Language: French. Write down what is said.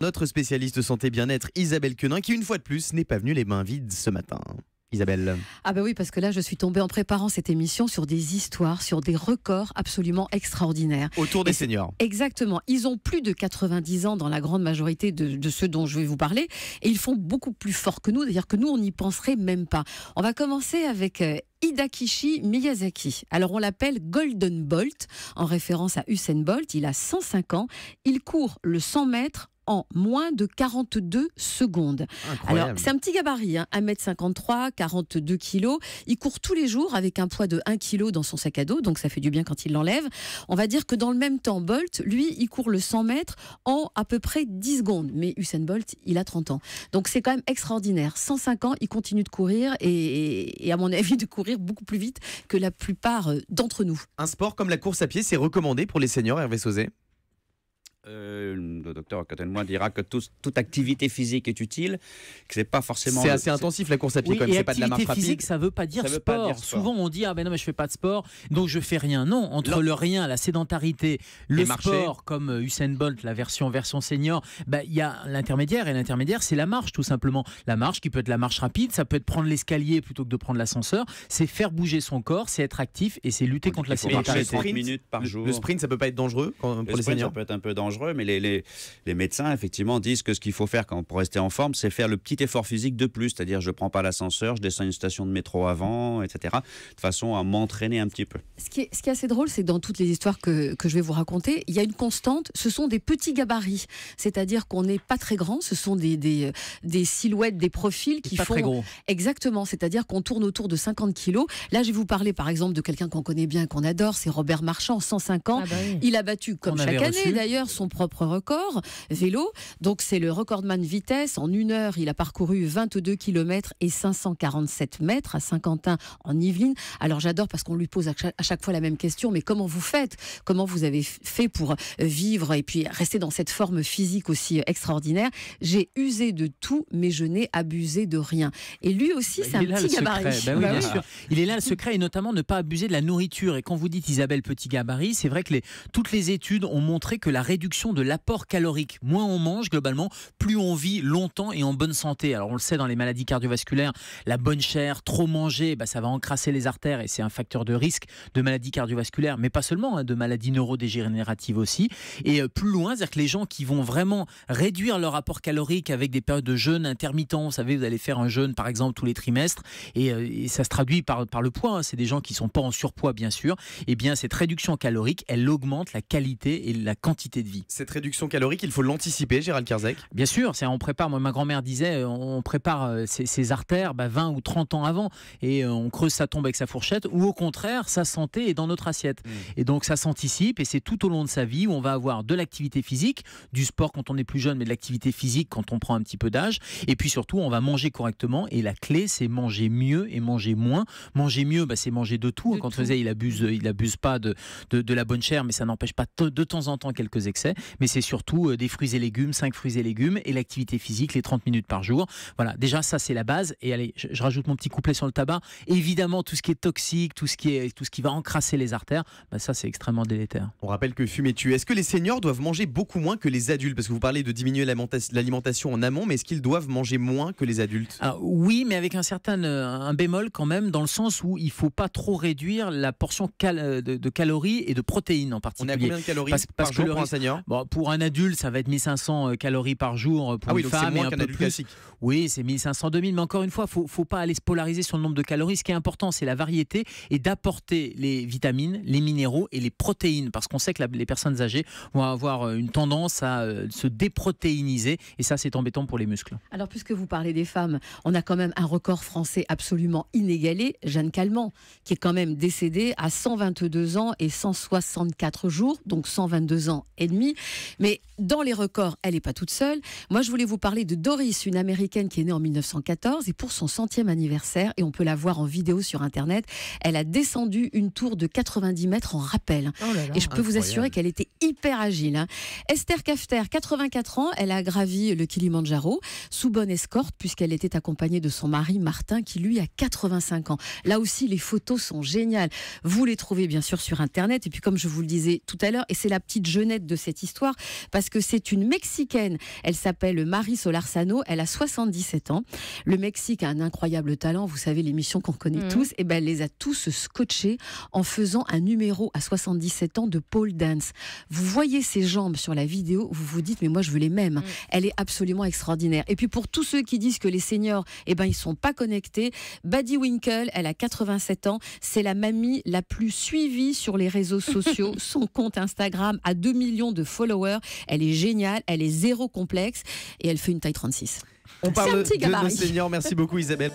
Notre spécialiste santé bien-être Isabelle Quenin qui une fois de plus n'est pas venue les mains vides ce matin. Isabelle. Ah ben oui, parce que là, je suis tombée en préparant cette émission sur des histoires, sur des records absolument extraordinaires. Autour des seniors. Exactement. Ils ont plus de 90 ans dans la grande majorité de, ceux dont je vais vous parler, et ils font beaucoup plus fort que nous, c'est-à-dire que nous, on n'y penserait même pas. On va commencer avec euh, Hidakishi Miyazaki. Alors on l'appelle Golden Bolt en référence à Usain Bolt. Il a 105 ans. Il court le 100 mètres en moins de 42 secondes. Alors, c'est un petit gabarit, hein, 1m53, 42 kg. Il court tous les jours avec un poids de 1 kg dans son sac à dos, donc ça fait du bien quand il l'enlève. On va dire que dans le même temps, Bolt, lui, il court le 100 mètres en à peu près 10 secondes. Mais Usain Bolt, il a 30 ans. Donc c'est quand même extraordinaire. 105 ans, il continue de courir et, à mon avis de courir beaucoup plus vite que la plupart euh, d'entre nous. Un sport comme la course à pied, c'est recommandé pour les seniors, Hervé Sauzé euh, le docteur à dira que toute activité physique est utile, que c'est pas forcément. C'est assez intensif la course à pied comme c'est pas de la marche physique, rapide. Ça veut pas dire ça sport. Pas dire sport. Souvent on dit ah ben non mais je fais pas de sport donc je fais rien. Non entre le rien, la sédentarité, le sport comme euh, Usain Bolt la version version senior, bah, il y a l'intermédiaire et l'intermédiaire c'est la marche tout simplement. La marche qui peut être la marche rapide, ça peut être prendre l'escalier plutôt que de prendre l'ascenseur. C'est faire bouger son corps, c'est être actif et c'est lutter contre la sédentarité. Le sprint, par jour. le sprint ça peut pas être dangereux pour les seniors. peut être un peu dangereux dangereux, mais les, les, les, médecins, effectivement, disent que ce qu'il faut faire quand, pour rester en forme, c'est faire le petit effort physique de plus, c'est-à-dire je prends pas l'ascenseur, je descends une station de métro avant, etc., de façon à m'entraîner un petit peu. Ce qui est, ce qui est assez drôle, c'est dans toutes les histoires que, que je vais vous raconter, il y a une constante, ce sont des petits gabarits, c'est-à-dire qu'on n'est pas très grand, ce sont des, des, des silhouettes, des profils qui pas font... Très gros. Exactement, c'est-à-dire qu'on tourne autour de 50 kilos. Là, je vais vous parler, par exemple, de quelqu'un qu'on connaît bien, qu'on adore, c'est Robert Marchand, 105 ans. Ah bah il a battu, comme chaque année d'ailleurs, son propre record vélo. Donc c'est le recordman vitesse. En une heure, il a parcouru 22 km et 547 mètres à Saint-Quentin en Yvelines. Alors j'adore parce qu'on lui pose à chaque, fois la même question, mais comment vous faites Comment vous avez fait pour euh, vivre et puis rester dans cette forme physique aussi euh, extraordinaire J'ai usé de tout, mais je n'ai abusé de rien. Et lui aussi, bah, c'est un petit gabarit. Bah bah il est là le secret et notamment ne pas abuser de la nourriture. Et quand vous dites Isabelle Petit Gabarit, c'est vrai que les, toutes les études ont montré que la réduction de l'apport calorique. Moins on mange globalement, plus on vit longtemps et en bonne santé. Alors on le sait dans les maladies cardiovasculaires, la bonne chair, trop manger, bah, ça va encrasser les artères et c'est un facteur de risque de maladies cardiovasculaires, mais pas seulement, hein, de maladies neurodégénératives aussi. Et euh, plus loin, c'est-à-dire que les gens qui vont vraiment réduire leur apport calorique avec des périodes de jeûne intermittent, vous savez, vous allez faire un jeûne par exemple tous les trimestres et, euh, ça se traduit par, par le poids, hein. c'est des gens qui sont pas en surpoids bien sûr, et eh bien cette réduction calorique, elle augmente la qualité et la quantité de vie. Cette réduction calorique, il faut l'anticiper, Gérald Karzec Bien sûr, on prépare, moi, ma grand-mère disait, euh, on prépare ses, euh, artères 20 bah, ou 30 ans avant et euh, on creuse sa tombe avec sa fourchette ou au contraire, sa santé est dans notre assiette. Mm. Et donc ça s'anticipe et c'est tout au long de sa vie où on va avoir de l'activité physique, du sport quand on est plus jeune, mais de l'activité physique quand on prend un petit peu d'âge. Et puis surtout, on va manger correctement et la clé, c'est manger mieux et manger moins. Manger mieux, bah, c'est manger de tout. quand on faisait, il abuse, il abuse pas de, de, de la bonne chair, mais ça n'empêche pas de temps en temps quelques excès mais c'est surtout euh, des fruits et légumes, 5 fruits et légumes, et l'activité physique, les 30 minutes par jour. Voilà, déjà ça c'est la base. Et allez, je, rajoute mon petit couplet sur le tabac. Évidemment, tout ce qui est toxique, tout ce qui, est, tout ce qui va encrasser les artères, bah, ça c'est extrêmement délétère. On rappelle que fumer tue. Est-ce que les seniors doivent manger beaucoup moins que les adultes Parce que vous parlez de diminuer l'alimentation en amont, mais est-ce qu'ils doivent manger moins que les adultes ah, Oui, mais avec un certain euh, un bémol quand même, dans le sens où il faut pas trop réduire la portion euh, de, calories et de protéines en particulier. On a combien de calories parce, par jour que le pour un senior bon, Pour un adulte, ça va être 1500 euh, calories par jour. Euh, pour ah oui, une femme, c'est plus. classique. Oui, c'est 1500, 2000. Mais encore une fois, il ne faut pas aller se polariser sur le nombre de calories. Ce qui est important, c'est la variété et d'apporter les vitamines, les minéraux et les protéines. Parce qu'on sait que les personnes âgées vont avoir euh, une tendance à se déprotéiniser. Et ça, c'est embêtant pour les muscles. Alors, puisque vous parlez des femmes, on a quand même un record français absolument inégalé, Jeanne Calment, qui est quand même décédée à 122 ans et 164 jours, donc 122 ans et demi. Mais dans les records, elle n'est pas toute seule. Moi, je voulais vous parler de Doris, une américaine qui est née en 1914 et pour son centième anniversaire, et on peut la voir en vidéo sur Internet, elle a descendu une tour de 90 mètres en rappel. Oh et je peux vous assurer qu'elle était hyper agile. Hein. Esther Kafter, 84 ans, elle a gravi le Kilimanjaro sous bonne escorte puisqu'elle était accompagnée de son mari Martin qui lui a 85 ans. Là aussi, les photos sont géniales. Vous les trouvez bien sûr sur Internet. Et puis comme je vous le disais tout à l'heure, et c'est la petite jeunette de cette histoire parce que c'est une Mexicaine. Elle s'appelle Marie Solarsano. Elle a 77 ans. Le Mexique a un incroyable talent. Vous savez, l'émission qu'on connaît mm. tous. Et eh ben, elle les a tous scotchés en faisant un numéro à 77 ans de pole dance. Vous voyez ses jambes sur la vidéo. Vous vous dites, mais moi, je veux les mêmes. Mm. Elle est absolument extraordinaire. Et puis, pour tous ceux qui disent que les seniors, et eh ben, ils sont pas connectés, Buddy Winkle, elle a 87 ans. C'est la mamie la plus suivie sur les réseaux sociaux. Son compte Instagram a 2 millions de de followers. Elle est géniale, elle est zéro complexe et elle fait une taille 36. On parle de nos Merci beaucoup Isabelle.